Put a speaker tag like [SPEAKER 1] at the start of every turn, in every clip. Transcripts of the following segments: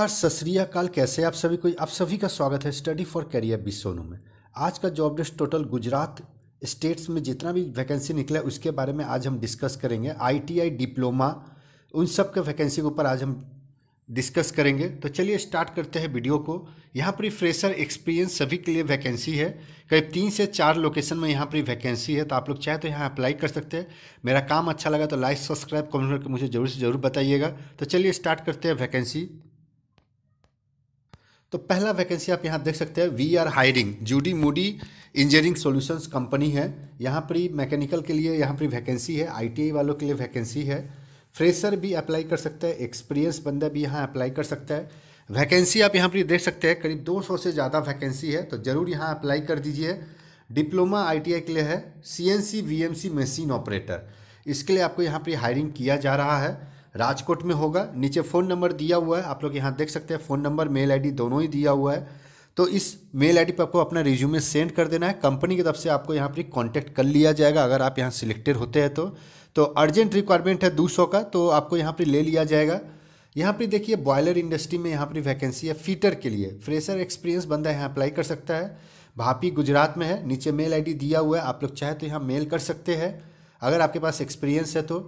[SPEAKER 1] नमस्कार काल कैसे आप सभी को आप सभी का स्वागत है study for career by Sonu में आज का जॉब डेस्ट टोटल गुजरात स्टेट्स में जितना भी वैकेंसी निकला है उसके बारे में आज हम डिस्कस करेंगे आईटीआई डिप्लोमा उन सब के वैकेंसी के ऊपर आज हम डिस्कस करेंगे तो चलिए स्टार्ट करते हैं वीडियो को यहाँ पर फ्रेशर एक्सपीरियंस सभी के लिए वैकेंसी है करीब तीन से चार लोकेशन में यहाँ पर वैकेंसी है तो आप लोग चाहे तो यहाँ अप्लाई कर सकते हैं मेरा काम अच्छा लगा तो लाइक सब्सक्राइब कमेंट करके मुझे जरूर से ज़रूर बताइएगा तो चलिए स्टार्ट करते हैं वैकेंसी तो पहला वैकेंसी आप यहाँ देख सकते हैं वी आर हायरिंग जूडी मूडी इंजीनियरिंग सॉल्यूशंस कंपनी है यहाँ पर ही मैकेनिकल के लिए यहाँ पर वैकेंसी है आईटीआई वालों के लिए वैकेंसी है फ्रेशर भी अप्लाई कर सकता है एक्सपीरियंस बंदा भी यहाँ अप्लाई कर सकता है वैकेंसी आप यहाँ पर देख सकते हैं करीब 200 से ज़्यादा वैकेंसी है तो ज़रूर यहाँ अप्लाई कर दीजिए डिप्लोमा आई के लिए है सी एन मशीन ऑपरेटर इसके लिए आपको यहाँ पर हायरिंग किया जा रहा है राजकोट में होगा नीचे फ़ोन नंबर दिया हुआ है आप लोग यहाँ देख सकते हैं फ़ोन नंबर मेल आईडी दोनों ही दिया हुआ है तो इस मेल आईडी पर आपको अपना रिज्यूमे सेंड कर देना है कंपनी की तरफ से आपको यहाँ पर कॉन्टैक्ट कर लिया जाएगा अगर आप यहाँ सिलेक्टेड होते हैं तो तो अर्जेंट रिक्वायरमेंट है दो का तो आपको यहाँ पर ले लिया जाएगा यहाँ पर देखिए बॉयलर इंडस्ट्री में यहाँ पर वैकेंसी है फीटर के लिए फ्रेशर एक्सपीरियंस बंदा यहाँ अप्लाई कर सकता है भापी गुजरात में है नीचे मेल आईडी दिया हुआ है आप लोग चाहे तो यहाँ मेल कर सकते हैं अगर आपके पास एक्सपीरियंस है तो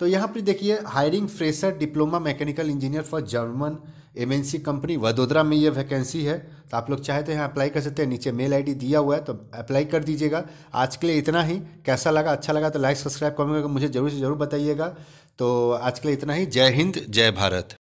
[SPEAKER 1] तो यहाँ पर देखिए hiring fresher diploma mechanical engineer for German MNC company Vadodara में ये वैकेंसी है तो आप लोग चाहे तो यहाँ अप्लाई कर सकते हैं नीचे मेल आईडी दिया हुआ है तो अप्लाई कर दीजिएगा आज के लिए इतना ही कैसा लगा अच्छा लगा तो लाइक सब्सक्राइब कमेंट करके मुझे ज़रूर से ज़रूर बताइएगा तो आज के लिए इतना ही जय हिंद जय भारत